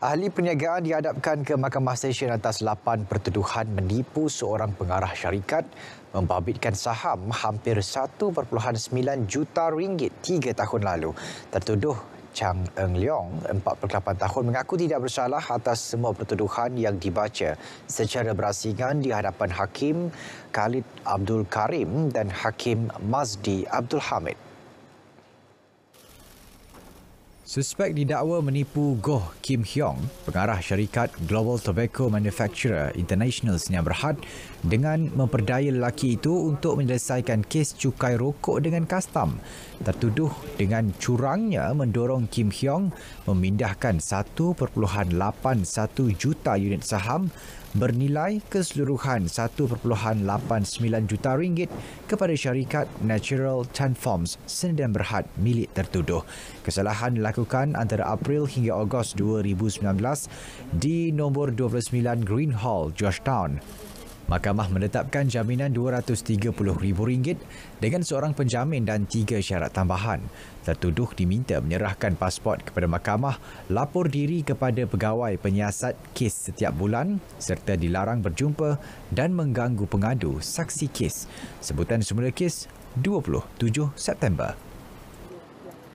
Ahli perniagaan dihadapkan ke Mahkamah Stesen atas lapan pertuduhan menipu seorang pengarah syarikat membabitkan saham hampir 1.9 juta ringgit tiga tahun lalu. Tertuduh Chang Eng Leong, 48 tahun, mengaku tidak bersalah atas semua pertuduhan yang dibaca secara berasingan di hadapan Hakim Khalid Abdul Karim dan Hakim Mazdi Abdul Hamid. Suspek didakwa menipu Goh Kim Hyong, pengarah syarikat Global Tobacco Manufacturer International Senyap Berhad dengan memperdaya lelaki itu untuk menyelesaikan kes cukai rokok dengan kastam. Tertuduh dengan curangnya mendorong Kim Hyong memindahkan 1.81 juta unit saham bernilai keseluruhan 1.89 juta ringgit kepada syarikat Natural Transforms Sendirian Berhad milik tertuduh. Kesalahan dilakukan antara April hingga Ogos 2019 di nombor 29 Green Hall, Georgetown. Mahkamah menetapkan jaminan RM230,000 dengan seorang penjamin dan tiga syarat tambahan. Tertuduh diminta menyerahkan pasport kepada mahkamah, lapor diri kepada pegawai penyiasat kes setiap bulan serta dilarang berjumpa dan mengganggu pengadu saksi kes. Sebutan semula kes 27 September.